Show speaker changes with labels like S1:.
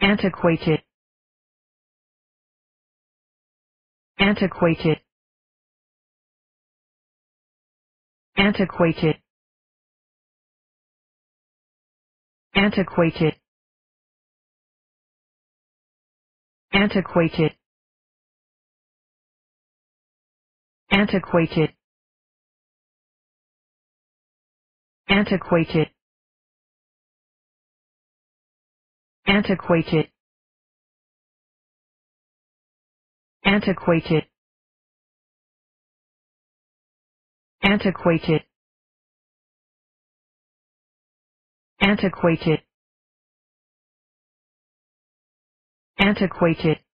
S1: antiquated antiquated antiquated antiquated antiquated antiquated antiquated antiquated antiquated antiquated antiquated antiquated